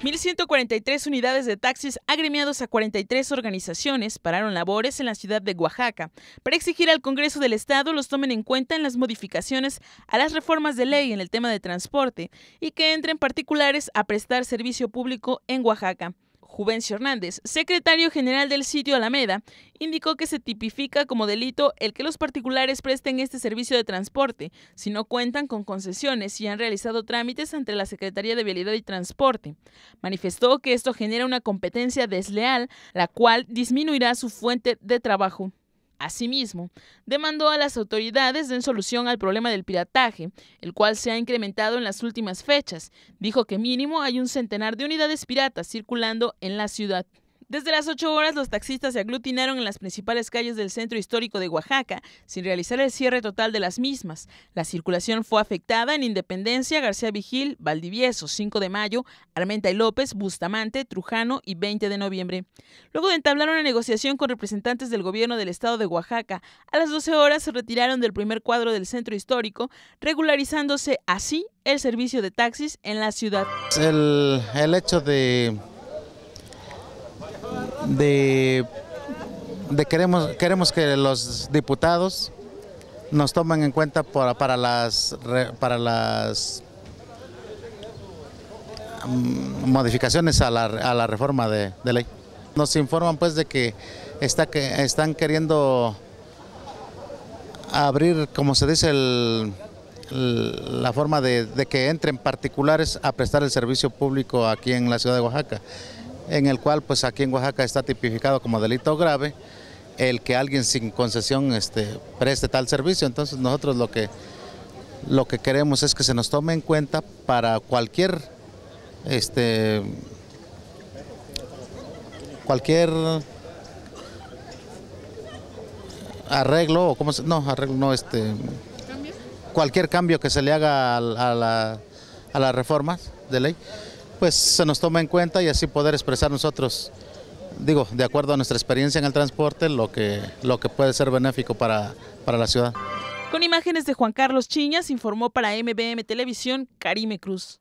1.143 unidades de taxis agremiados a 43 organizaciones pararon labores en la ciudad de Oaxaca para exigir al Congreso del Estado los tomen en cuenta en las modificaciones a las reformas de ley en el tema de transporte y que entren particulares a prestar servicio público en Oaxaca. Juvencio Hernández, secretario general del sitio Alameda, indicó que se tipifica como delito el que los particulares presten este servicio de transporte si no cuentan con concesiones y han realizado trámites ante la Secretaría de Vialidad y Transporte. Manifestó que esto genera una competencia desleal, la cual disminuirá su fuente de trabajo. Asimismo, demandó a las autoridades den solución al problema del pirataje, el cual se ha incrementado en las últimas fechas. Dijo que mínimo hay un centenar de unidades piratas circulando en la ciudad. Desde las 8 horas, los taxistas se aglutinaron en las principales calles del centro histórico de Oaxaca, sin realizar el cierre total de las mismas. La circulación fue afectada en Independencia, García Vigil, Valdivieso, 5 de mayo, Armenta y López, Bustamante, Trujano y 20 de noviembre. Luego de entablar una negociación con representantes del gobierno del estado de Oaxaca, a las 12 horas se retiraron del primer cuadro del centro histórico, regularizándose así el servicio de taxis en la ciudad. El, el hecho de de, queremos, queremos que los diputados nos tomen en cuenta para, para las para las mm, modificaciones a la, a la reforma de, ley. Nos informan pues de que, está, que están queriendo abrir, como se dice, el, la forma de, de que entren particulares a prestar el servicio público aquí en la ciudad de Oaxaca en el cual pues aquí en Oaxaca está tipificado como delito grave el que alguien sin concesión este, preste tal servicio. Entonces nosotros lo que, lo que queremos es que se nos tome en cuenta para cualquier, este, cualquier arreglo o cómo se, no arreglo no este cualquier cambio que se le haga a, la, a las reformas de ley pues se nos toma en cuenta y así poder expresar nosotros, digo, de acuerdo a nuestra experiencia en el transporte, lo que, lo que puede ser benéfico para, para la ciudad. Con imágenes de Juan Carlos Chiñas, informó para MBM Televisión Karime Cruz.